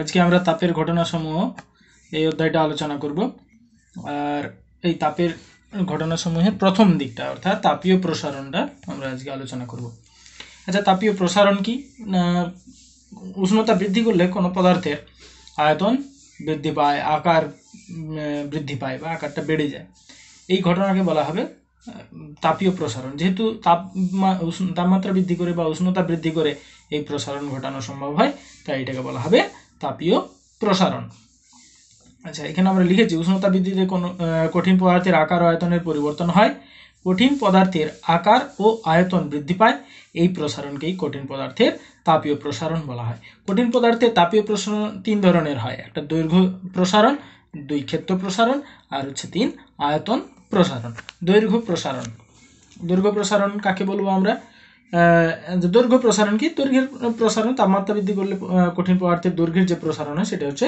আজকে আমরা তাপের ঘটনাসমূহ এই অধ্যায়টা আলোচনা করব আর এই তাপের ঘটনাসমূহের প্রথম দিকটা অর্থাৎ তাপীয় প্রসারণটা আমরা আজকে আলোচনা করব আচ্ছা তাপীয় প্রসারণ কি উষ্ণতা বৃদ্ধি করলে কোনো পদার্থের আয়তন বৃদ্ধি পায় আকার বৃদ্ধি পায় বা আকারটা বেড়ে যায় এই ঘটনাকে বলা হবে তাপীয় প্রসারণ যেহেতু তাপ তাপমাত্রা বৃদ্ধি করে বা উষ্ণতা বৃদ্ধি করে এই প্রসারণ ঘটানো সম্ভব হয় তাই এটাকে বলা হবে তাপীয় প্রসারণ আচ্ছা এখানে আমরা লিখেছি উষ্ণতা বৃদ্ধিতে কোনো কঠিন পদার্থের আকার ও আয়তনের পরিবর্তন হয় কঠিন পদার্থের আকার ও আয়তন বৃদ্ধি পায় এই প্রসারণকেই কঠিন পদার্থের তাপীয় প্রসারণ বলা হয় কঠিন পদার্থের তাপীয় প্রসারণ তিন ধরনের হয় একটা দৈর্ঘ্য প্রসারণ দুই ক্ষেত্র প্রসারণ আর হচ্ছে তিন আয়তন প্রসারণ দৈর্ঘ্য প্রসারণ দৈর্ঘ্য প্রসারণ কাকে বলবো আমরা দৈর্ঘ্য প্রসারণ কি দৈর্ঘ্যের প্রসারণ তাপমাত্রা বৃদ্ধি করলে কঠিন পদার্থের দৈর্ঘ্যের যে প্রসারণ হয় সেটা হচ্ছে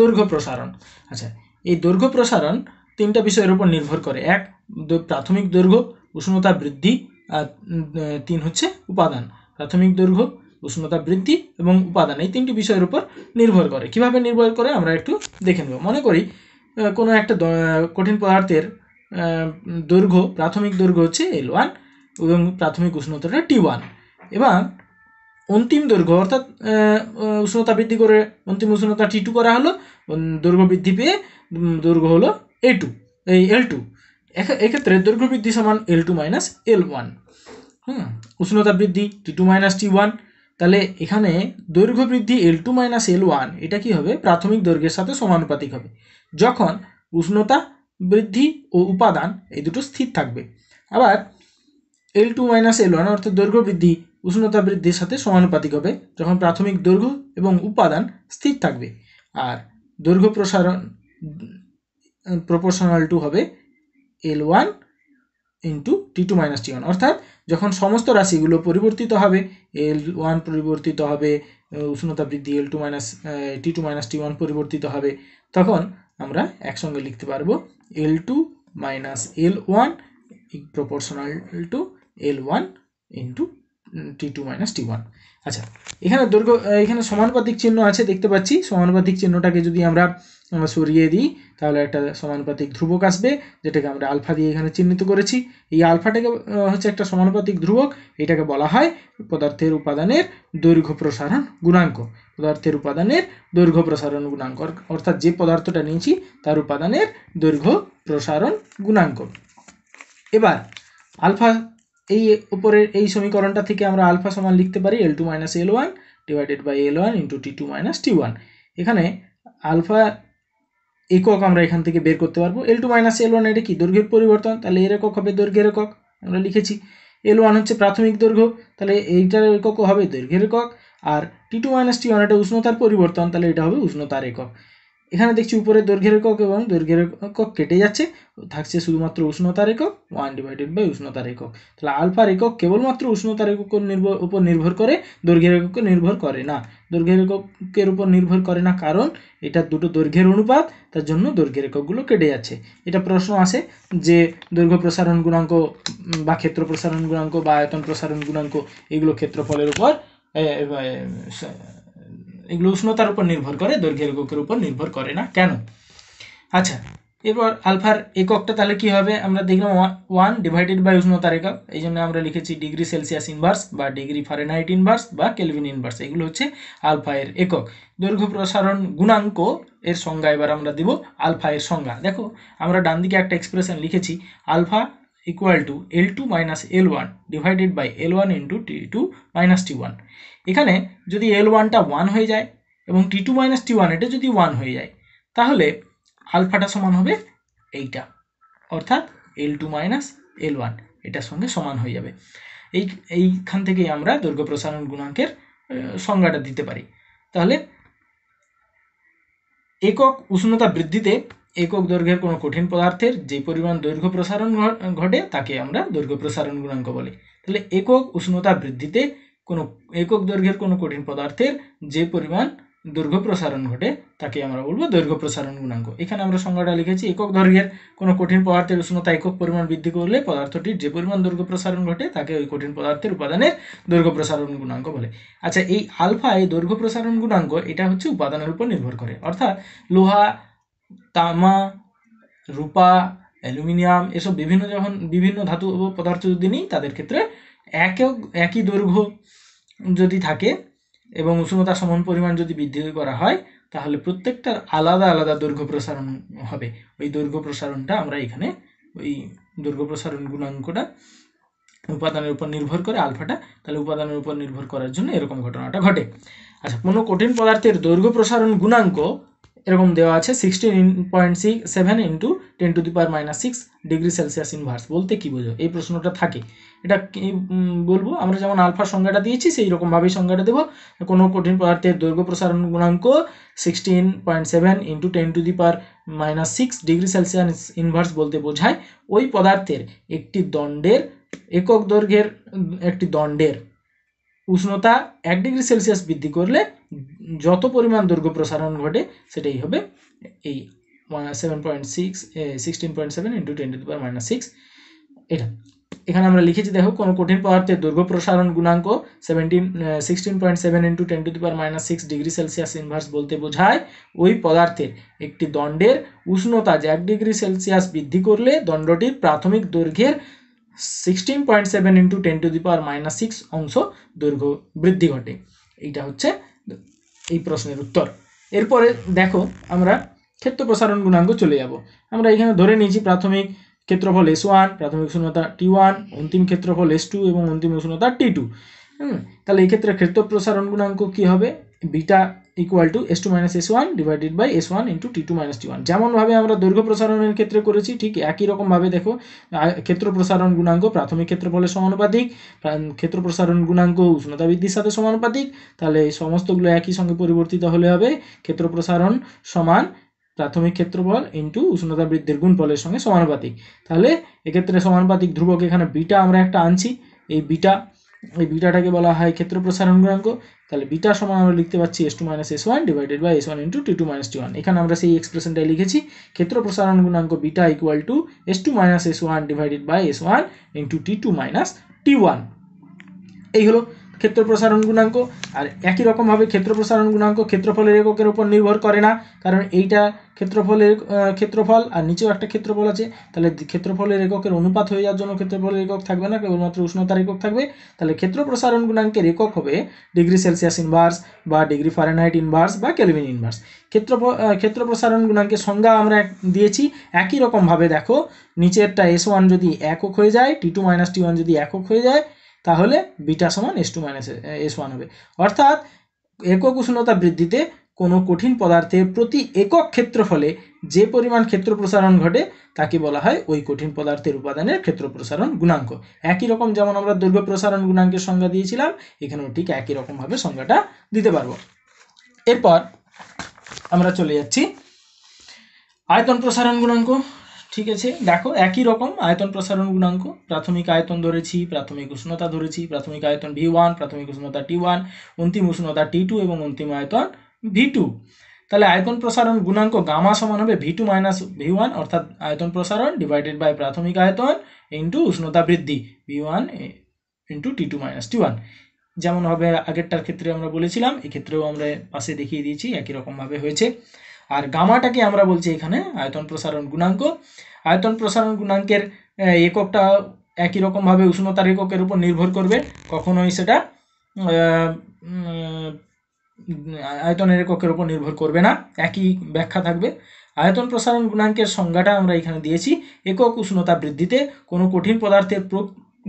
দৈর্ঘ্য প্রসারণ আচ্ছা এই দৈর্ঘ্য প্রসারণ তিনটা বিষয়ের উপর নির্ভর করে এক প্রাথমিক দৈর্ঘ্য উষ্ণতা বৃদ্ধি তিন হচ্ছে উপাদান প্রাথমিক দৈর্ঘ্য উষ্ণতা বৃদ্ধি এবং উপাদান এই তিনটি বিষয়ের উপর নির্ভর করে কিভাবে নির্ভর করে আমরা একটু দেখে নেব মনে করি কোনো একটা কঠিন পদার্থের দৈর্ঘ্য প্রাথমিক দৈর্ঘ্য হচ্ছে এল ওয়ান এবং প্রাথমিক উষ্ণতাটা টি ওয়ান এবং অন্তিম দৈর্ঘ্য অর্থাৎ উষ্ণতা বৃদ্ধি করে অন্তিম উষ্ণতা টি টু করা হলো দৈর্ঘ্য বৃদ্ধি পেয়ে দৈর্ঘ্য হলো এ টু এই এল টু এক্ষেত্রে দৈর্ঘ্য বৃদ্ধি সমান L two minus L one হুম উষ্ণতা বৃদ্ধি T two minus T one তাহলে এখানে দৈর্ঘ্য বৃদ্ধি L two minus L one এটা কী হবে প্রাথমিক দৈর্ঘ্যের সাথে সমানুপাতিক হবে যখন উষ্ণতা বৃদ্ধি ও উপাদান এই দুটো স্থির থাকবে আবার L two minus L one অর্থাৎ দৈর্ঘ্য বৃদ্ধি উষ্ণতা বৃদ্ধির সাথে সমানুপাতিক হবে যখন প্রাথমিক দৈর্ঘ্য এবং উপাদান স্থির থাকবে আর দৈর্ঘ্য প্রসারণ প্রপোর্শনাল টু হবে L one into T two minus T one অর্থাৎ যখন সমস্ত রাশিগুলো পরিবর্তিত হবে এল ওয়ান পরিবর্তিত হবে উষ্ণতা বৃদ্ধি L two minus T two minus T one পরিবর্তিত হবে তখন আমরা একসঙ্গে লিখতে পারবো L two minus L one proportional to L one into T two minus T one আচ্ছা এখানে দৈর্ঘ্য এখানে সমানুপাতিক চিহ্ন আছে দেখতে পাচ্ছি সমানুপাতিক চিহ্নটাকে যদি আমরা সরিয়ে দিই তাহলে একটা সমানুপাতিক ধ্রুবক আসবে যেটাকে আমরা আলফা দিয়ে এখানে চিহ্নিত করেছি এই আলফাটাকে হচ্ছে একটা সমানুপাতিক ধ্রুবক এটাকে বলা হয় পদার্থের উপাদানের দৈর্ঘ্য প্রসারণ গুণাঙ্ক পদার্থের উপাদানের দৈর্ঘ্য প্রসারণ গুণাঙ্ক অর্থাৎ যে পদার্থটা নিয়েছি তার উপাদানের দৈর্ঘ্য প্রসারণ গুণাঙ্ক এবার আলফা এই উপরের এই সমীকরণটা থেকে আমরা আলফা সমান লিখতে পারি L two minus L one divided by L one into T two minus T one এখানে আলফা একক আমরা এখান থেকে বের করতে পারবো L two minus L one এটা কি দৈর্ঘ্যের পরিবর্তন তাহলে এর একক হবে দৈর্ঘ্যের একক আমরা লিখেছি এল ওয়ান হচ্ছে প্রাথমিক দৈর্ঘ্য তাহলে এইটার একক হবে দৈর্ঘ্যের একক আর T two minus T one এটা উষ্ণতার পরিবর্তন তাহলে এটা হবে উষ্ণতার একক এখানে দেখছি উপরে দৈর্ঘ্যের একক এবং দৈর্ঘ্যের একক কেটে যাচ্ছে থাকছে শুধুমাত্র উষ্ণতার একক ওয়ান ডিভাইডেড বাই উষ্ণতার একক তাহলে আলফার একক কেবলমাত্র উষ্ণতার এককের নির্ভর উপর নির্ভর করে দৈর্ঘ্যের এককে নির্ভর করে না দৈর্ঘ্যের এককের উপর নির্ভর করে না কারণ এটা দুটো দৈর্ঘ্যের অনুপাত তার জন্য দৈর্ঘ্যের এককগুলো কেটে যাচ্ছে এটা প্রশ্ন আসে যে দৈর্ঘ্য প্রসারণ গুণাঙ্ক বা ক্ষেত্র প্রসারণ গুণাঙ্ক বা আয়তন প্রসারণ গুণাঙ্ক এগুলো ক্ষেত্রফলের উপর এগুলো উষ্ণতার উপর নির্ভর করে দৈর্ঘ্যের এককের উপর নির্ভর করে না কেন আচ্ছা এরপর আলফার এককটা তাহলে কি হবে আমরা দেখলাম ওয়ান ডিভাইডেড বাই উষ্ণতার একক এই জন্য আমরা লিখেছি ডিগ্রি সেলসিয়াস ইনভার্স বা ডিগ্রি ফারেনহাইট ইনভার্স বা কেলভিন ইনভার্স এগুলো হচ্ছে আলফা এর একক দৈর্ঘ্য প্রসারণ গুণাঙ্ক এর সংজ্ঞা এবার আমরা দেব আলফা এর সংজ্ঞা দেখো আমরা ডান দিকে একটা এক্সপ্রেশন লিখেছি alpha equal to L two minus L one divided by L one into T two minus T one এখানে যদি এল ওয়ানটা ওয়ান হয়ে যায় এবং T two minus T one এটা যদি ওয়ান হয়ে যায় তাহলে আলফাটা সমান হবে এইটা অর্থাৎ L two minus L one এটার সঙ্গে সমান হয়ে যাবে এই এইখান থেকেই আমরা দৈর্ঘ্য প্রসারণ গুণাঙ্কের সংজ্ঞাটা দিতে পারি তাহলে একক উষ্ণতা বৃদ্ধিতে একক দৈর্ঘ্যের কোনো কঠিন পদার্থের যে পরিমাণ দৈর্ঘ্য প্রসারণ ঘটে তাকে আমরা দৈর্ঘ্য প্রসারণ গুণাঙ্ক বলি তাহলে একক উষ্ণতা বৃদ্ধিতে কোনো একক দৈর্ঘ্যের কোনো কঠিন পদার্থের যে পরিমাণ দৈর্ঘ্য প্রসারণ ঘটে তাকে আমরা বলবো দৈর্ঘ্য প্রসারণ গুণাঙ্ক এখানে আমরা সংজ্ঞাটা লিখেছি একক দৈর্ঘ্যের কোনো কঠিন পদার্থের উষ্ণতা একক পরিমাণ বৃদ্ধি করলে পদার্থটির যে পরিমাণ দৈর্ঘ্য প্রসারণ ঘটে তাকে ওই কঠিন পদার্থের উপাদানের দৈর্ঘ্য প্রসারণ গুণাঙ্ক বলে আচ্ছা এই আলফা এই দৈর্ঘ্য প্রসারণ গুণাঙ্ক এটা হচ্ছে উপাদানের উপর নির্ভর করে অর্থাৎ লোহা তামা রূপা অ্যালুমিনিয়াম এসব বিভিন্ন যখন বিভিন্ন ধাতু পদার্থ যদি নিই তাদের ক্ষেত্রে একক একই দৈর্ঘ্য যদি থাকে এবং উষ্ণতা সমান পরিমাণ যদি বৃদ্ধি করা হয় তাহলে প্রত্যেকটার আলাদা আলাদা দৈর্ঘ্য প্রসারণ হবে ওই দৈর্ঘ্য প্রসারণটা আমরা এখানে ওই দৈর্ঘ্য প্রসারণ গুণাঙ্কটা উপাদানের উপর নির্ভর করে আলফাটা তাহলে উপাদানের উপর নির্ভর করার জন্য এরকম ঘটনাটা ঘটে আচ্ছা কোনো কঠিন পদার্থের দৈর্ঘ্য প্রসারণ গুণাঙ্ক এরকম দেওয়া আছে sixteen point six seven into ten to the power minus six degree Celsius inverse বলতে কী বোঝো এই প্রশ্নটা থাকে এটা বলবো আমরা যেমন আলফার সংজ্ঞাটা দিয়েছি সেই রকমভাবেই সংজ্ঞাটা দেবো কোনো কঠিন পদার্থের দৈর্ঘ্য প্রসারণ গুণাঙ্ক sixteen point seven into ten to the power minus six degree Celsius inverse বলতে বোঝায় ওই পদার্থের একটি দণ্ডের একক দৈর্ঘ্যের একটি দণ্ডের উষ্ণতা এক ডিগ্রি সেলসিয়াস বৃদ্ধি করলে যত পরিমাণ দৈর্ঘ্য প্রসারণ ঘটে সেটাই হবে এই seven point six sixteen point seven into ten to power minus six এটা এখানে আমরা লিখেছি দেখো কোনো কঠিন পদার্থের দৈর্ঘ্য প্রসারণ গুণাঙ্ক seventeen sixteen point seven six degree Celsius inverse বলতে বোঝায় ওই পদার্থের একটি দণ্ডের উষ্ণতা যে এক ডিগ্রি সেলসিয়াস বৃদ্ধি করলে দণ্ডটির প্রাথমিক দৈর্ঘ্যের sixteen point seven into ten to six অংশ দৈর্ঘ্য বৃদ্ধি ঘটে এইটা হচ্ছে এই প্রশ্নের উত্তর এরপরে দেখো আমরা ক্ষেত্র প্রসারণ গুণাঙ্ক চলে যাব আমরা এখানে ধরে নিয়েছি প্রাথমিক ক্ষেত্রফল এস ওয়ান প্রাথমিক উষ্ণতা টি ওয়ান অন্তিম ক্ষেত্রফল এস টু এবং অন্তিম উষ্ণতা টি টু হুম তাহলে এই ক্ষেত্রে ক্ষেত্র প্রসারণ গুণাঙ্ক কী হবে beta equal to S two minus S one divided by S one into T two minus T one যেমনভাবে আমরা দৈর্ঘ্য প্রসারণের ক্ষেত্রে করেছি ঠিক একই রকমভাবে দেখো ক্ষেত্র প্রসারণ গুণাঙ্ক প্রাথমিক ক্ষেত্রফলের সমানুপাতিক ক্ষেত্র প্রসারণ গুণাঙ্ক উষ্ণতা বৃদ্ধির সাথে সমানুপাতিক তাহলে সমস্তগুলো একই সঙ্গে পরিবর্তিত হলে হবে ক্ষেত্র প্রসারণ সমান প্রাথমিক ক্ষেত্রফল ইন্টু উষ্ণতা বৃদ্ধির গুণফলের সঙ্গে সমানুপাতিক তাহলে এক্ষেত্রে সমানুপাতিক ধ্রুবক এখানে বিটা আমরা একটা আনছি এই বিটা এই বিটাটাকে বলা হয় ক্ষেত্র প্রসারণ গুণাঙ্ক তাহলে বিটা সমান আমরা লিখতে পাচ্ছি S two minus S one divided by S one into T two minus T one এখানে আমরা সেই এক্সপ্রেশনটাই লিখেছি ক্ষেত্র প্রসারণ গুণাঙ্ক beta equal to S two minus S one divided by S one into T two minus T one এই হলো ক্ষেত্র প্রসারণ গুণাঙ্ক আর একই রকমভাবে ক্ষেত্র প্রসারণ গুণাঙ্ক ক্ষেত্রফলের এককের উপর নির্ভর করে না কারণ এইটা ক্ষেত্রফলের ক্ষেত্রফল আর নিচেও একটা ক্ষেত্রফল আছে তাহলে ক্ষেত্রফলের এককের অনুপাত হয়ে যাওয়ার জন্য ক্ষেত্রফলের একক থাকবে না কেবলমাত্র উষ্ণতার একক থাকবে তাহলে ক্ষেত্র প্রসারণ গুণাঙ্কের একক হবে ডিগ্রি সেলসিয়াস ইনভার্স বা ডিগ্রি ফারেনহাইট ইনভার্স বা কেলভিন ইনভার্স ক্ষেত্র ক্ষেত্র প্রসারণ গুণাঙ্কের সংজ্ঞা আমরা দিয়েছি একই রকমভাবে দেখো নিচেরটা এস ওয়ান যদি একক হয়ে যায় T two minus T one যদি একক হয়ে যায় তাহলে বিটা সমান S two minus S one হবে অর্থাৎ একক উষ্ণতা বৃদ্ধিতে কোনো কঠিন পদার্থে প্রতি একক ক্ষেত্রফলে যে পরিমাণ ক্ষেত্র প্রসারণ ঘটে তাকে বলা হয় ওই কঠিন পদার্থের উপাদানের ক্ষেত্র প্রসারণ গুণাঙ্ক একই রকম যেমন আমরা দৈর্ঘ্য প্রসারণ গুণাঙ্কের সংজ্ঞা দিয়েছিলাম এখানেও ঠিক একই রকমভাবে সংজ্ঞাটা দিতে পারবো এরপর আমরা চলে যাচ্ছি আয়তন প্রসারণ গুণাঙ্ক ঠিক আছে দেখো একই রকম আয়তন প্রসারণ গুণাঙ্ক প্রাথমিক আয়তন ধরেছি প্রাথমিক উষ্ণতা ধরেছি প্রাথমিক আয়তন ভি ওয়ান প্রাথমিক উষ্ণতা টি ওয়ান অন্তিম উষ্ণতা টি টু এবং অন্তিম আয়তন ভি টু তাহলে আয়তন প্রসারণ গুণাঙ্ক গামা সমান হবে V two minus V one অর্থাৎ আয়তন প্রসারণ ডিভাইডেড বাই প্রাথমিক আয়তন ইন্টু উষ্ণতা বৃদ্ধি V one into T two minus T one যেমন হবে আগেরটার ক্ষেত্রে আমরা বলেছিলাম এক্ষেত্রেও আমরা পাশে দেখিয়ে দিয়েছি একই রকমভাবে হয়েছে আর গামাটাকে আমরা বলছি এখানে আয়তন প্রসারণ গুণাঙ্ক আয়তন প্রসারণ গুণাঙ্কের এককটা একই রকমভাবে উষ্ণতার এককের উপর নির্ভর করবে কখনোই সেটা আয়তনের এককের উপর নির্ভর করবে না একই ব্যাখ্যা থাকবে আয়তন প্রসারণ গুণাঙ্কের সংজ্ঞাটা আমরা এখানে দিয়েছি একক উষ্ণতা বৃদ্ধিতে কোনো কঠিন পদার্থের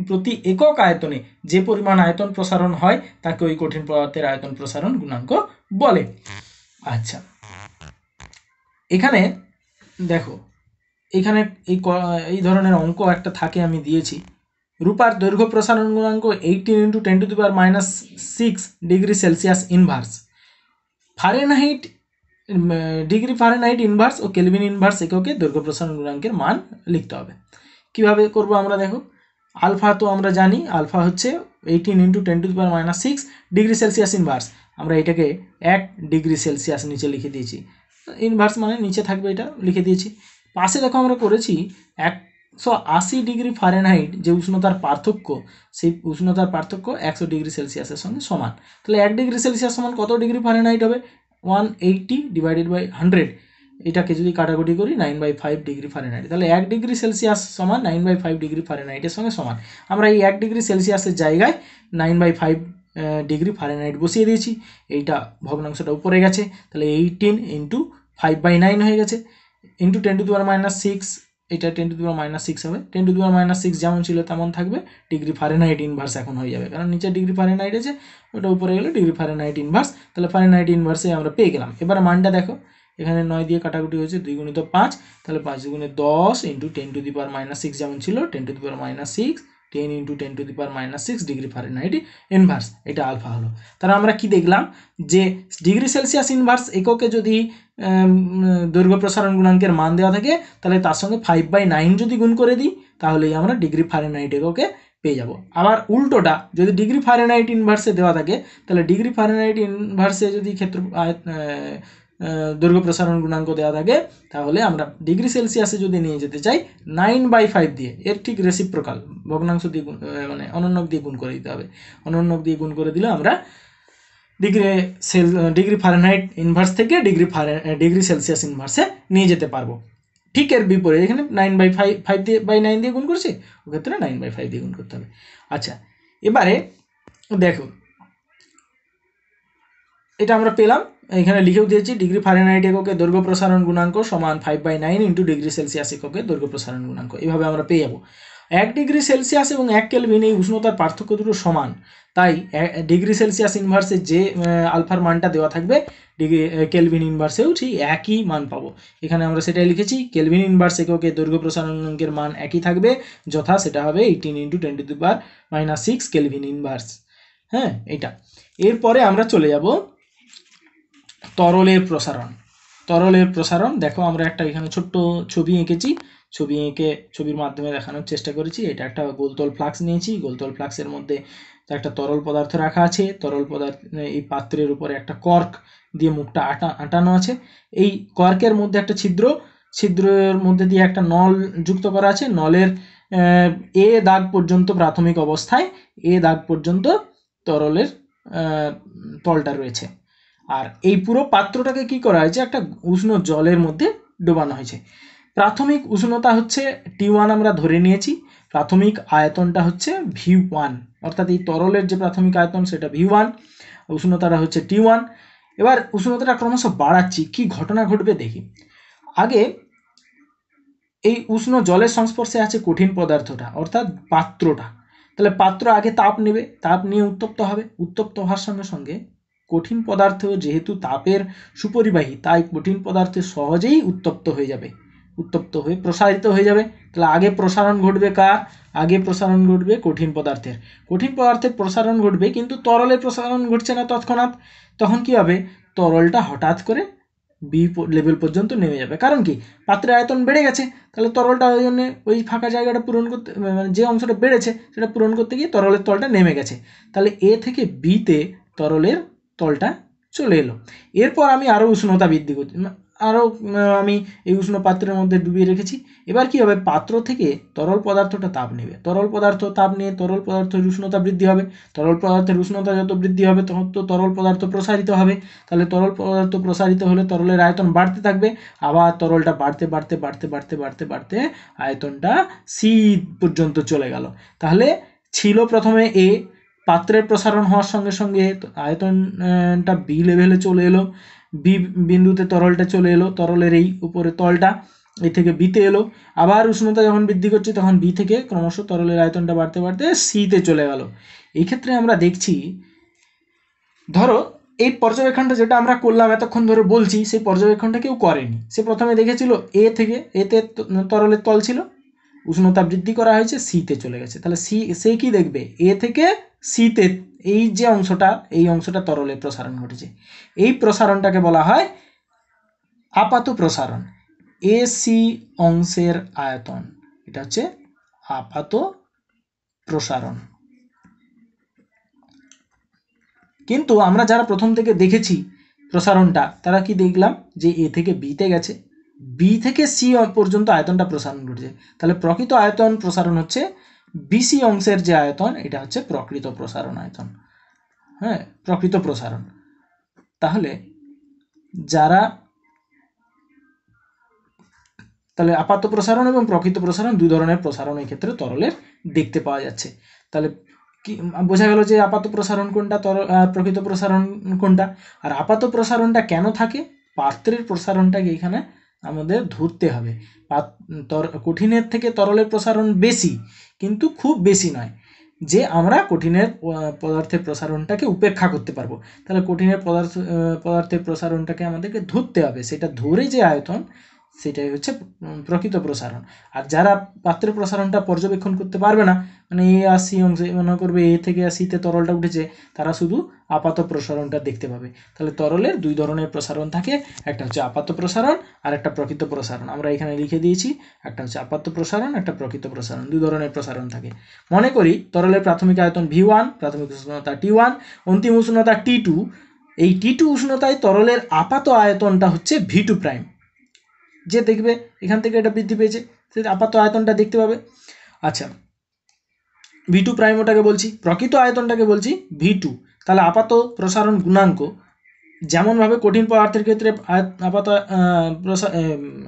প্রতি একক আয়তনে যে পরিমাণ আয়তন প্রসারণ হয় তাকে ওই কঠিন পদার্থের আয়তন প্রসারণ গুণাঙ্ক বলে আচ্ছা এখানে দেখো এখানে এই এই ধরনের অঙ্ক একটা থাকে আমি দিয়েছি রূপার দৈর্ঘ্য প্রসারণ গুণাঙ্ক eighteen into ten to the power minus six degree Celsius inverse Fahrenheit degree Fahrenheit inverse ও কেলভিন ইনভার্স এককে দৈর্ঘ্য প্রসারণ গুণাঙ্কের মান লিখতে হবে কীভাবে করব আমরা দেখো আলফা তো আমরা জানি আলফা হচ্ছে eighteen into ten to the power minus six degree Celsius inverse আমরা এটাকে এক ডিগ্রি সেলসিয়াস নিচে লিখে দিয়েছি ইনভার্স মানে নিচে থাকবে এটা লিখে দিয়েছি পাশে দেখো আমরা করেছি একশো আশি ডিগ্রি ফারেনহাইট যে উষ্ণতার পার্থক্য সেই উষ্ণতার পার্থক্য একশো ডিগ্রি সেলসিয়াসের সঙ্গে সমান তাহলে এক ডিগ্রি সেলসিয়াস সমান কত ডিগ্রি ফারেনহাইট হবে one eighty divided by hundred এটাকে যদি কাটাকুটি করি nine by five degree Fahrenheit তাহলে এক ডিগ্রি সেলসিয়াস সমান নাইন বাই ফাইভ ডিগ্রি ফারেনহাইটের সঙ্গে সমান আমরা এই এক ডিগ্রি সেলসিয়াসের জায়গায় nine by five degree Fahrenheit বসিয়ে দিয়েছি এইটা ভগ্নাংশটা উপরে গেছে তাহলে eighteen into five by nine হয়ে গেছে into ten to the power minus six এটা ten to the power minus six হবে ten to the power minus six যেমন ছিল তেমন থাকবে ডিগ্রি ফারেনহাইট ইনভার্স এখন হয়ে যাবে কারণ নিচে ডিগ্রি ফারেনহাইট আছে ওটা উপরে গেলে ডিগ্রি ফারেনহাইট ইনভার্স তাহলে ফারেনহাইট ইনভার্সে আমরা পেয়ে গেলাম এবার মানটা দেখো এখানে নয় দিয়ে কাটাকুটি হয়েছে দুই গুণিত পাঁচ তাহলে পাঁচ দুগুণে দশ into ten to the power minus six যেমন ছিল ten to the power minus six ten into ten to the power minus six degree Fahrenheit inverse এটা আলফা হলো তাহলে আমরা কি দেখলাম যে ডিগ্রি সেলসিয়াস ইনভার্স এককে যদি দৈর্ঘ্য প্রসারণ গুণাঙ্কের মান দেওয়া থাকে তাহলে তার সঙ্গে ফাইভ বাই নাইন যদি গুণ করে দিই তাহলেই আমরা ডিগ্রি ফারেনহাইট এককে পেয়ে যাব আবার উল্টোটা যদি ডিগ্রি ফারেনহাইট ইনভার্সে দেওয়া থাকে তাহলে ডিগ্রি ফারেনহাইট ইনভার্সে যদি ক্ষেত্র দৈর্ঘ্য প্রসারণ গুণাঙ্ক দেওয়া থাকে তাহলে আমরা ডিগ্রি সেলসিয়াসে যদি নিয়ে যেতে চাই নাইন বাই ফাইভ দিয়ে এর ঠিক রেসিপ্রকাল ভগ্নাংশ দিয়ে গুণ মানে অনন্যক দিয়ে গুণ করে দিতে হবে অনন্যক দিয়ে গুণ করে দিলে আমরা ডিগ্রি সেল ডিগ্রি ফারেনহাইট ইনভার্স থেকে ডিগ্রি ফারে ডিগ্রি সেলসিয়াস ইনভার্সে নিয়ে যেতে পারবো ঠিক এর বিপরীত এখানে নাইন বাই ফাইভ ফাইভ দিয়ে বাই নাইন দিয়ে গুণ করছি ওক্ষেত্রে নাইন বাই ফাইভ দিয়ে গুণ করতে হবে আচ্ছা এবারে দেখো এটা আমরা পেলাম এখানে লিখেও দিয়েছি ডিগ্রি ফারেনহাইট এককে দৈর্ঘ্য প্রসারণ গুণাঙ্ক সমান five by nine into degree Celsius এককে দৈর্ঘ্য প্রসারণ গুণাঙ্ক এইভাবে আমরা পেয়ে যাবো এক ডিগ্রি সেলসিয়াস এবং এক কেলভিন এই উষ্ণতার পার্থক্য দুটো সমান তাই ডিগ্রি সেলসিয়াস ইনভার্সে যে আলফার মানটা দেওয়া থাকবে ডিগ্রি কেলভিন ইনভার্সেও ঠিক একই মান পাবো এখানে আমরা সেটাই লিখেছি কেলভিন ইনভার্স এককে দৈর্ঘ্য প্রসারণাঙ্কের মান একই থাকবে যথা সেটা হবে এইটিন ইন্টু টেন টু বার মাইনাস সিক্স কেলভিন ইনভার্স হ্যাঁ এটা এরপরে আমরা চলে যাব তরলের প্রসারণ তরলের প্রসারণ দেখো আমরা একটা এখানে ছোট্ট ছবি এঁকেছি ছবি এঁকে ছবির মাধ্যমে দেখানোর চেষ্টা করেছি এটা একটা গোলতল ফ্লাক্স নিয়েছি গোলতল ফ্লাক্সের মধ্যে একটা তরল পদার্থ রাখা আছে তরল পদার্থ এই পাত্রের উপরে একটা কর্ক দিয়ে মুখটা আটা আটানো আছে এই কর্কের মধ্যে একটা ছিদ্র ছিদ্রের মধ্যে দিয়ে একটা নল যুক্ত করা আছে নলের এ দাগ পর্যন্ত প্রাথমিক অবস্থায় এ দাগ পর্যন্ত তরলের তলটা রয়েছে আর এই পুরো পাত্রটাকে কি করা হয়েছে একটা উষ্ণ জলের মধ্যে ডোবানো হয়েছে প্রাথমিক উষ্ণতা হচ্ছে টি ওয়ান আমরা ধরে নিয়েছি প্রাথমিক আয়তনটা হচ্ছে ভি ওয়ান অর্থাৎ এই তরলের যে প্রাথমিক আয়তন সেটা ভি ওয়ান উষ্ণতাটা হচ্ছে টি ওয়ান এবার উষ্ণতাটা ক্রমশ বাড়াচ্ছি কি ঘটনা ঘটবে দেখি আগে এই উষ্ণ জলের সংস্পর্শে আছে কঠিন পদার্থটা অর্থাৎ পাত্রটা তাহলে পাত্র আগে তাপ নেবে তাপ নিয়ে উত্তপ্ত হবে উত্তপ্ত হওয়ার সঙ্গে সঙ্গে কঠিন পদার্থ যেহেতু তাপের সুপরিবাহী তাই কঠিন পদার্থ সহজেই উত্তপ্ত হয়ে যাবে উত্তপ্ত হয়ে প্রসারিত হয়ে যাবে তাহলে আগে প্রসারণ ঘটবে কার আগে প্রসারণ ঘটবে কঠিন পদার্থের কঠিন পদার্থের প্রসারণ ঘটবে কিন্তু তরলের প্রসারণ ঘটছে না তৎক্ষণাৎ তখন কি হবে তরলটা হঠাৎ করে বি লেভেল পর্যন্ত নেমে যাবে কারণ কি পাত্রের আয়তন বেড়ে গেছে তাহলে তরলটা ওই জন্যে ওই ফাঁকা জায়গাটা পূরণ করতে মানে যে অংশটা বেড়েছে সেটা পূরণ করতে গিয়ে তরলের তলটা নেমে গেছে তাহলে এ থেকে বিতে তরলের তলটা চলে এলো এরপর আমি আরও উষ্ণতা বৃদ্ধি করছি আরও আমি এই উষ্ণ পাত্রের মধ্যে ডুবিয়ে রেখেছি এবার কী হবে পাত্র থেকে তরল পদার্থটা তাপ নেবে তরল পদার্থ তাপ নিয়ে তরল পদার্থের উষ্ণতা বৃদ্ধি হবে তরল পদার্থের উষ্ণতা যত বৃদ্ধি হবে তখন তো তরল পদার্থ প্রসারিত হবে তাহলে তরল পদার্থ প্রসারিত হলে তরলের আয়তন বাড়তে থাকবে আবার তরলটা বাড়তে বাড়তে বাড়তে বাড়তে বাড়তে বাড়তে আয়তনটা সি পর্যন্ত চলে গেল তাহলে ছিল প্রথমে এ পাত্রের প্রসারণ হওয়ার সঙ্গে সঙ্গে আয়তনটা বি লেভেলে চলে এলো বি বিন্দুতে তরলটা চলে এলো তরলের এই উপরে তলটা এ থেকে বিতে এলো আবার উষ্ণতা যখন বৃদ্ধি করছে তখন বি থেকে ক্রমশ তরলের আয়তনটা বাড়তে বাড়তে সিতে চলে গেল এই ক্ষেত্রে আমরা দেখছি ধরো এই পর্যবেক্ষণটা যেটা আমরা করলাম এতক্ষণ ধরে বলছি সেই পর্যবেক্ষণটা কেউ করেনি সে প্রথমে দেখেছিল এ থেকে এতে তরলের তল ছিল উষ্ণতা বৃদ্ধি করা হয়েছে সিতে চলে গেছে তাহলে সি সে কি দেখবে এ থেকে সিতে এই যে অংশটা এই অংশটা তরলে প্রসারণ ঘটেছে এই প্রসারণটাকে বলা হয় আপাত প্রসারণ এ সি অংশের আয়তন এটা হচ্ছে আপাত প্রসারণ কিন্তু আমরা যারা প্রথম থেকে দেখেছি প্রসারণটা তারা কি দেখলাম যে এ থেকে বিতে গেছে বি থেকে সি পর্যন্ত আয়তনটা প্রসারণ ঘটছে তাহলে প্রকৃত আয়তন প্রসারণ হচ্ছে বিসি অংশের যে আয়তন এটা হচ্ছে প্রকৃত প্রসারণ আয়তন হ্যাঁ প্রকৃত প্রসারণ তাহলে যারা তাহলে আপাত প্রসারণ এবং প্রকৃত প্রসারণ দু ধরনের প্রসারণ ক্ষেত্রে তরলের দেখতে পাওয়া যাচ্ছে তাহলে কি বোঝা গেল যে আপাত প্রসারণ কোনটা তরল প্রকৃত প্রসারণ কোনটা আর আপাত প্রসারণটা কেন থাকে পাত্রের প্রসারণটাকে এখানে আমাদের ধরতে হবে তর কঠিনের থেকে তরলের প্রসারণ বেশি কিন্তু খুব বেশি নয় যে আমরা কঠিনের পদার্থের প্রসারণটাকে উপেক্ষা করতে পারবো তাহলে কঠিনের পদার্থ পদার্থের প্রসারণটাকে আমাদেরকে ধরতে হবে সেটা ধরে যে আয়তন সেটাই হচ্ছে প্রকৃত প্রসারণ আর যারা পাত্রের প্রসারণটা পর্যবেক্ষণ করতে পারবে না মানে এ আর সি অংশে মনে করবে এ থেকে আর সিতে তরলটা উঠেছে তারা শুধু আপাত প্রসারণটা দেখতে পাবে তাহলে তরলের দুই ধরনের প্রসারণ থাকে একটা হচ্ছে আপাত প্রসারণ আর একটা প্রকৃত প্রসারণ আমরা এখানে লিখে দিয়েছি একটা হচ্ছে আপাত প্রসারণ একটা প্রকৃত প্রসারণ দুই ধরনের প্রসারণ থাকে মনে করি তরলের প্রাথমিক আয়তন ভি ওয়ান প্রাথমিক উষ্ণতা টি ওয়ান অন্তিম উষ্ণতা টি টু এই টি টু উষ্ণতায় তরলের আপাত আয়তনটা হচ্ছে ভি টু প্রাইম যে দেখবে এখান থেকে এটা বৃদ্ধি পেয়েছে সে আপাত আয়তনটা দেখতে পাবে আচ্ছা ভি টু প্রাইম ওটাকে বলছি প্রকৃত আয়তনটাকে বলছি ভি টু তাহলে আপাত প্রসারণ গুণাঙ্ক যেমনভাবে কঠিন পদার্থের ক্ষেত্রে আপাত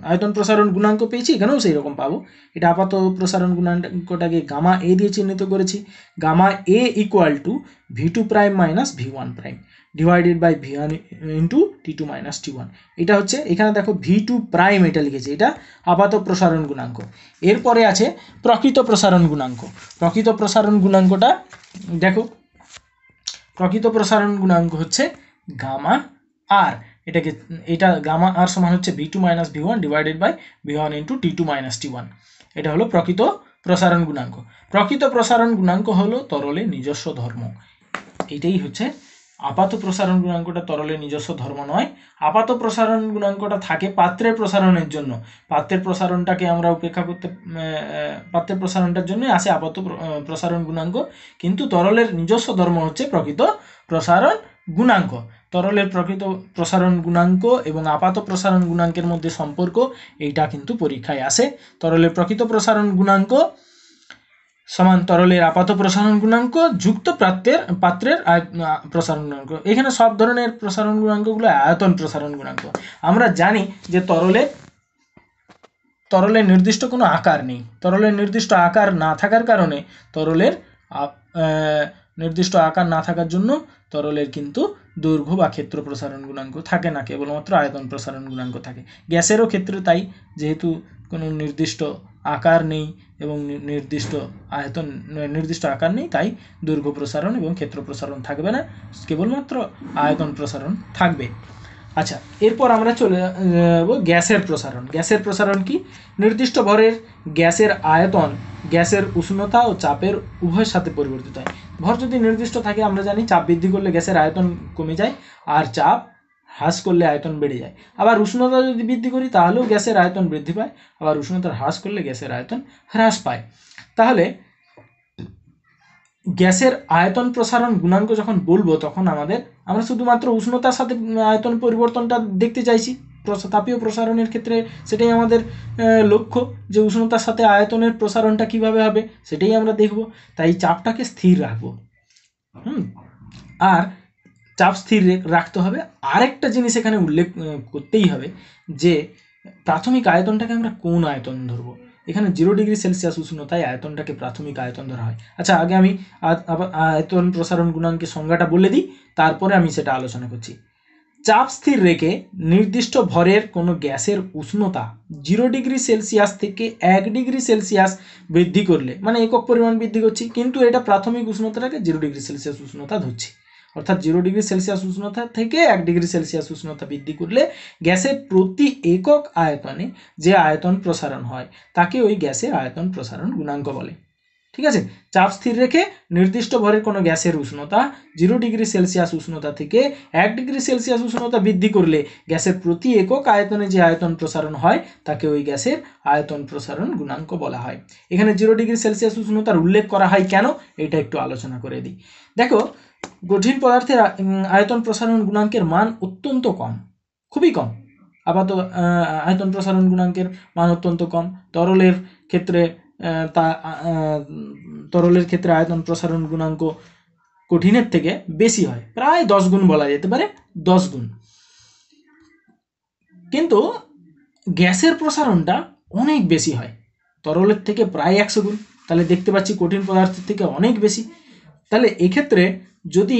আয়তন প্রসারণ গুণাঙ্ক পেয়েছি এখানেও সেই রকম পাবো এটা আপাত প্রসারণ গুণাঙ্কটাকে গামা এ দিয়ে চিহ্নিত করেছি gamma A equal to V two prime minus V one prime divided by V one into T two minus T one এটা হচ্ছে এখানে দেখো ভি টু প্রাইম এটা লিখেছে এটা আপাত প্রসারণ গুণাঙ্ক এরপরে আছে প্রকৃত প্রসারণ গুণাঙ্ক প্রকৃত প্রসারণ গুণাঙ্কটা দেখো প্রকৃত প্রসারণ গুণাঙ্ক হচ্ছে গামা আর এটাকে এটা গামা আর সমান হচ্ছে V two minus V one divided by V one into T two minus T one এটা হলো প্রকৃত প্রসারণ গুণাঙ্ক প্রকৃত প্রসারণ গুণাঙ্ক হলো তরলে নিজস্ব ধর্ম এটাই হচ্ছে আপাত প্রসারণ গুণাঙ্কটা তরলের নিজস্ব ধর্ম নয় আপাত প্রসারণ গুণাঙ্কটা থাকে পাত্রের প্রসারণের জন্য পাত্রের প্রসারণটাকে আমরা উপেক্ষা করতে পাত্রের প্রসারণটার জন্যই আসে আপাত প্রসারণ গুণাঙ্ক কিন্তু তরলের নিজস্ব ধর্ম হচ্ছে প্রকৃত প্রসারণ গুণাঙ্ক তরলের প্রকৃত প্রসারণ গুণাঙ্ক এবং আপাত প্রসারণ গুণাঙ্কের মধ্যে সম্পর্ক এইটা কিন্তু পরীক্ষায় আসে তরলের প্রকৃত প্রসারণ গুণাঙ্ক সমান তরলের আপাত প্রসারণ গুণাঙ্ক যুক্ত প্রাত্যের পাত্রের প্রসারণ গুণাঙ্ক এখানে সব ধরনের প্রসারণ গুণাঙ্কগুলো আয়তন প্রসারণ গুণাঙ্ক আমরা জানি যে তরলে তরলের নির্দিষ্ট কোনো আকার নেই তরলের নির্দিষ্ট আকার না থাকার কারণে তরলের নির্দিষ্ট আকার না থাকার জন্য তরলের কিন্তু দৈর্ঘ্য বা ক্ষেত্র প্রসারণ গুণাঙ্ক থাকে না কেবলমাত্র আয়তন প্রসারণ গুণাঙ্ক থাকে গ্যাসেরও ক্ষেত্রে তাই যেহেতু কোনো নির্দিষ্ট আকার নেই এবং নির্দিষ্ট আয়তন নির্দিষ্ট আকার নেই তাই দৈর্ঘ্য প্রসারণ এবং ক্ষেত্র প্রসারণ থাকবে না কেবলমাত্র আয়তন প্রসারণ থাকবে আচ্ছা এরপর আমরা চলে যাব গ্যাসের প্রসারণ গ্যাসের প্রসারণ কি নির্দিষ্ট ভরের গ্যাসের আয়তন গ্যাসের উষ্ণতা ও চাপের উভয়ের সাথে পরিবর্তিত হয় ভর যদি নির্দিষ্ট থাকে আমরা জানি চাপ বৃদ্ধি করলে গ্যাসের আয়তন কমে যায় আর চাপ হ্রাস করলে আয়তন বেড়ে যায় আবার উষ্ণতা যদি বৃদ্ধি করি তাহলেও গ্যাসের আয়তন বৃদ্ধি পায় আবার উষ্ণতা হ্রাস করলে গ্যাসের আয়তন হ্রাস পায় তাহলে গ্যাসের আয়তন প্রসারণ গুণাঙ্ক যখন বলবো তখন আমাদের আমরা শুধুমাত্র উষ্ণতার সাথে আয়তন পরিবর্তনটা দেখতে চাইছি তাপীয় প্রসারণের ক্ষেত্রে সেটাই আমাদের লক্ষ্য যে উষ্ণতার সাথে আয়তনের প্রসারণটা কিভাবে হবে সেটাই আমরা দেখব তাই চাপটাকে স্থির রাখবো হুম আর চাপ স্থির রাখতে হবে আরেকটা জিনিস এখানে উল্লেখ করতেই হবে যে প্রাথমিক আয়তনটাকে আমরা কোন আয়তন ধরব এখানে জিরো ডিগ্রি সেলসিয়াস উষ্ণতায় আয়তনটাকে প্রাথমিক আয়তন ধরা হয় আচ্ছা আগে আমি আয়তন প্রসারণ গুণাঙ্কের সংজ্ঞাটা বলে দিই তারপরে আমি সেটা আলোচনা করছি চাপ স্থির রেখে নির্দিষ্ট ভরের কোনো গ্যাসের উষ্ণতা জিরো ডিগ্রি সেলসিয়াস থেকে এক ডিগ্রি সেলসিয়াস বৃদ্ধি করলে মানে একক পরিমাণ বৃদ্ধি করছি কিন্তু এটা প্রাথমিক উষ্ণতাটাকে জিরো ডিগ্রি সেলসিয়াস উষ্ণতা ধরছি অর্থাৎ জিরো ডিগ্রি সেলসিয়াস উষ্ণতা থেকে এক ডিগ্রি সেলসিয়াস উষ্ণতা বৃদ্ধি করলে গ্যাসের প্রতি একক আয়তনে যে আয়তন প্রসারণ হয় তাকে ওই গ্যাসের আয়তন প্রসারণ গুণাঙ্ক বলে ঠিক আছে চাপ স্থির রেখে নির্দিষ্ট ভরের কোনো গ্যাসের উষ্ণতা জিরো ডিগ্রি সেলসিয়াস উষ্ণতা থেকে এক ডিগ্রি সেলসিয়াস উষ্ণতা বৃদ্ধি করলে গ্যাসের প্রতি একক আয়তনে যে আয়তন প্রসারণ হয় তাকে ওই গ্যাসের আয়তন প্রসারণ গুণাঙ্ক বলা হয় এখানে জিরো ডিগ্রি সেলসিয়াস উষ্ণতার উল্লেখ করা হয় কেন এটা একটু আলোচনা করে দিই দেখো কঠিন পদার্থের আয়তন প্রসারণ গুণাঙ্কের মান অত্যন্ত কম খুবই কম আপাত আয়তন প্রসারণ গুণাঙ্কের মান অত্যন্ত কম তরলের ক্ষেত্রে তা তরলের ক্ষেত্রে আয়তন প্রসারণ গুণাঙ্ক কঠিনের থেকে বেশি হয় প্রায় দশ গুণ বলা যেতে পারে দশ গুণ কিন্তু গ্যাসের প্রসারণটা অনেক বেশি হয় তরলের থেকে প্রায় একশো গুণ তাহলে দেখতে পাচ্ছি কঠিন পদার্থের থেকে অনেক বেশি তাহলে এক্ষেত্রে যদি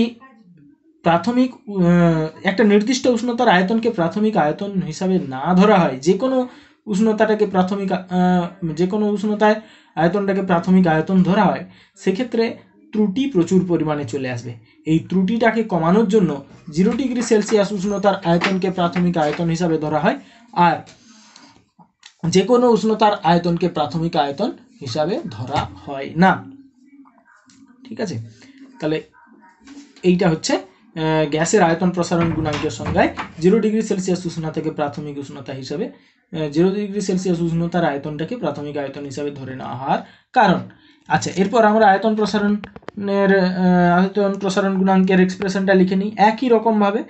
প্রাথমিক একটা নির্দিষ্ট উষ্ণতার আয়তনকে প্রাথমিক আয়তন হিসাবে না ধরা হয় যে কোনো উষ্ণতাটাকে প্রাথমিক যে কোনো উষ্ণতায় আয়তনটাকে প্রাথমিক আয়তন ধরা হয় সেক্ষেত্রে ত্রুটি প্রচুর পরিমাণে চলে আসবে এই ত্রুটিটাকে কমানোর জন্য জিরো ডিগ্রি সেলসিয়াস উষ্ণতার আয়তনকে প্রাথমিক আয়তন হিসাবে ধরা হয় আর যে কোনো উষ্ণতার আয়তনকে প্রাথমিক আয়তন হিসাবে ধরা হয় না ঠিক আছে তাহলে এইটা হচ্ছে গ্যাসের আয়তন প্রসারণ গুণাঙ্কের সংজ্ঞায় জিরো ডিগ্রি সেলসিয়াস উষ্ণতা থেকে প্রাথমিক উষ্ণতা হিসাবে জিরো ডিগ্রি সেলসিয়াস উষ্ণতার আয়তনটাকে প্রাথমিক আয়তন হিসাবে ধরে নেওয়া হওয়ার কারণ আচ্ছা এরপর আমরা আয়তন প্রসারণের আয়তন প্রসারণ গুণাঙ্কের এক্সপ্রেশনটা লিখে নিই একই রকমভাবে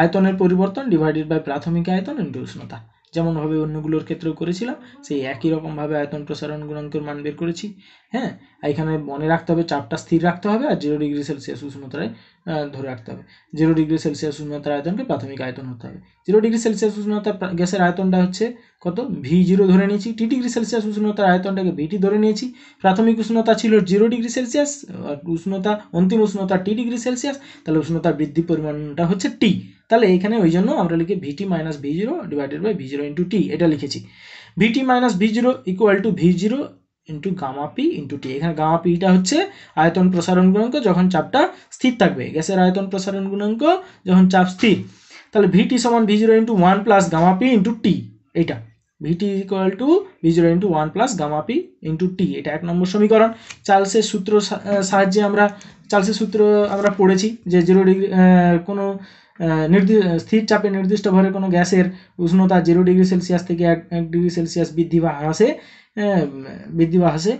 আয়তনের পরিবর্তন ডিভাইডেড বাই প্রাথমিক আয়তন ইন্টু উষ্ণতা যেমনভাবে অন্যগুলোর ক্ষেত্রেও করেছিলাম সেই একই রকমভাবে আয়তন প্রসারণ গুণাঙ্কের মান বের করেছি হ্যাঁ এখানে মনে রাখতে হবে চাপটা স্থির রাখতে হবে আর জিরো ডিগ্রি সেলসিয়াস উষ্ণতায় ধরে রাখতে হবে জিরো ডিগ্রি সেলসিয়াস উষ্ণতার আয়তনকে প্রাথমিক আয়তন হতে হবে জিরো ডিগ্রি সেলসিয়াস উষ্ণতা গ্যাসের আয়তনটা হচ্ছে কত ভি জিরো ধরে নিয়েছি টি ডিগ্রি সেলসিয়াস উষ্ণতার আয়তনটাকে ভিটি ধরে নিয়েছি প্রাথমিক উষ্ণতা ছিল জিরো ডিগ্রি সেলসিয়াস আর উষ্ণতা অন্তিম উষ্ণতা টি ডিগ্রি সেলসিয়াস তাহলে উষ্ণতা বৃদ্ধি পরিমাণটা হচ্ছে টি তাহলে এখানে ওই জন্য আমরা লিখি V T minus V zero divided by V zero into T এটা লিখেছি V T minus V zero equal to V zero into gamma P into T এখানে গামা পিটা হচ্ছে আয়তন প্রসারণ গুণাঙ্ক যখন চাপটা স্থির থাকবে গ্যাসের আয়তন প্রসারণ গুণাঙ্ক যখন চাপ স্থির তাহলে ভিটি সমান V zero into one plus gamma P into T এইটা V T equal to V zero into one plus gamma P into T এটা এক নম্বর সমীকরণ চার্লসের সূত্র সাহায্যে আমরা চার্লসের সূত্র আমরা পড়েছি যে জিরো ডিগ্রি কোনো স্থির চাপে নির্দিষ্ট ভরে কোনো গ্যাসের উষ্ণতা জিরো ডিগ্রি সেলসিয়াস থেকে এক ডিগ্রি সেলসিয়াস বৃদ্ধি বা হ্রাসে বৃদ্ধি বা হ্রাসে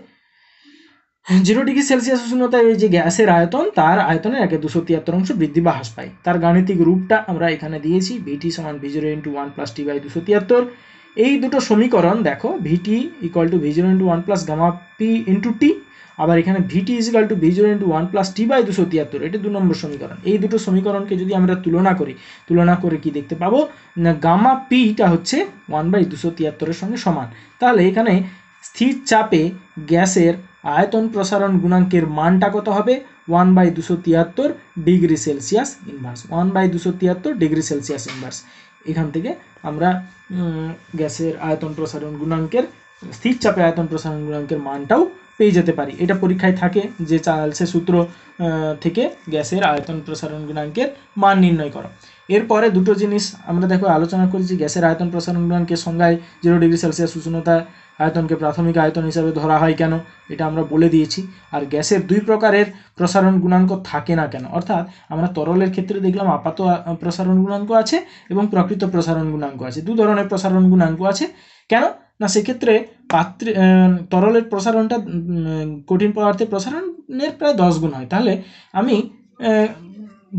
জিরো ডিগ্রি সেলসিয়াস উষ্ণতায় যে গ্যাসের আয়তন তার আয়তনে একে দুশো তিয়াত্তর অংশ বৃদ্ধি বা হ্রাস পায় তার গাণিতিক রূপটা আমরা এখানে দিয়েছি ভিটি সমান V zero into one plus T by দুশো তিয়াত্তর এই দুটো সমীকরণ দেখো V T equal to V zero into one plus gamma P into T আবার এখানে V T is equal to V zero into one plus T by দুশো তিয়াত্তর এটা দু নম্বর সমীকরণ এই দুটো সমীকরণকে যদি আমরা তুলনা করি তুলনা করে কি দেখতে পাবো না গামা পিটা হচ্ছে ওয়ান বাই দুশো তিয়াত্তরের সঙ্গে সমান তাহলে এখানে স্থির চাপে গ্যাসের আয়তন প্রসারণ গুণাঙ্কের মানটা কত হবে ওয়ান বাই দুশো তিয়াত্তর degree Celsius inverse one by দুশো তিয়াত্তর ডিগ্রি সেলসিয়াস ইনভার্স এখান থেকে আমরা গ্যাসের আয়তন প্রসারণ গুণাঙ্কের স্থির চাপে আয়তন প্রসারণ গুণাঙ্কের মানটাও পেয়ে যেতে পারি এটা পরীক্ষায় থাকে যে চার্লসের সূত্র থেকে গ্যাসের আয়তন প্রসারণ গুণাঙ্কের মান নির্ণয় করো এরপরে দুটো জিনিস আমরা দেখো আলোচনা করেছি গ্যাসের আয়তন প্রসারণ গুণাঙ্কের সংজ্ঞায় জিরো ডিগ্রি সেলসিয়াস উষ্ণতা আয়তনকে প্রাথমিক আয়তন হিসাবে ধরা হয় কেন এটা আমরা বলে দিয়েছি আর গ্যাসের দুই প্রকারের প্রসারণ গুণাঙ্ক থাকে না কেন অর্থাৎ আমরা তরলের ক্ষেত্রে দেখলাম আপাত প্রসারণ গুণাঙ্ক আছে এবং প্রকৃত প্রসারণ গুণাঙ্ক আছে দু ধরনের প্রসারণ গুণাঙ্ক আছে কেন না সেক্ষেত্রে পাত্রে তরলের প্রসারণটা কঠিন পদার্থের প্রসারণের প্রায় দশ গুণ হয় তাহলে আমি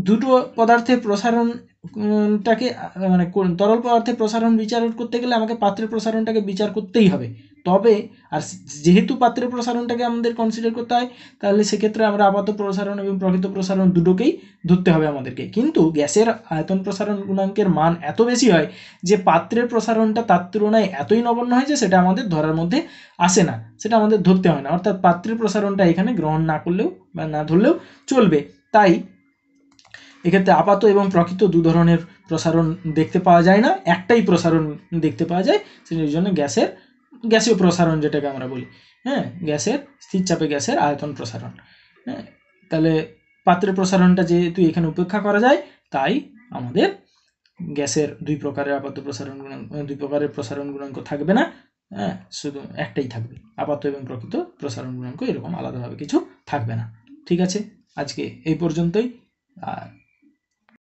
দুটো পদার্থের প্রসারণটাকে মানে তরল পদার্থের প্রসারণ বিচার করতে গেলে আমাকে পাত্রের প্রসারণটাকে বিচার করতেই হবে তবে আর যেহেতু পাত্রের প্রসারণটাকে আমাদের কনসিডার করতে হয় তাহলে সেক্ষেত্রে আমরা আপাত প্রসারণ এবং প্রকৃত প্রসারণ দুটোকেই ধরতে হবে আমাদেরকে কিন্তু গ্যাসের আয়তন প্রসারণ গুণাঙ্কের মান এত বেশি হয় যে পাত্রের প্রসারণটা তার তুলনায় এতই নগণ্য হয় যে সেটা আমাদের ধরার মধ্যে আসে না সেটা আমাদের ধরতে হয় না অর্থাৎ পাত্রের প্রসারণটা এখানে গ্রহণ না করলেও বা না ধরলেও চলবে তাই এক্ষেত্রে আপাত এবং প্রকৃত দু ধরনের প্রসারণ দেখতে পাওয়া যায় না একটাই প্রসারণ দেখতে পাওয়া যায় সেই জন্য গ্যাসের গ্যাসীয় প্রসারণ যেটাকে আমরা বলি হ্যাঁ গ্যাসের স্থির চাপে গ্যাসের আয়তন প্রসারণ হ্যাঁ তাহলে পাত্রের প্রসারণটা যেহেতু এখানে উপেক্ষা করা যায় তাই আমাদের গ্যাসের দুই প্রকারের আপাত প্রসারণ গুণাঙ্ক দুই প্রকারের প্রসারণ গুণাঙ্ক থাকবে না হ্যাঁ শুধু একটাই থাকবে আপাত এবং প্রকৃত প্রসারণ গুণাঙ্ক এরকম আলাদাভাবে কিছু থাকবে না ঠিক আছে আজকে এই পর্যন্তই আর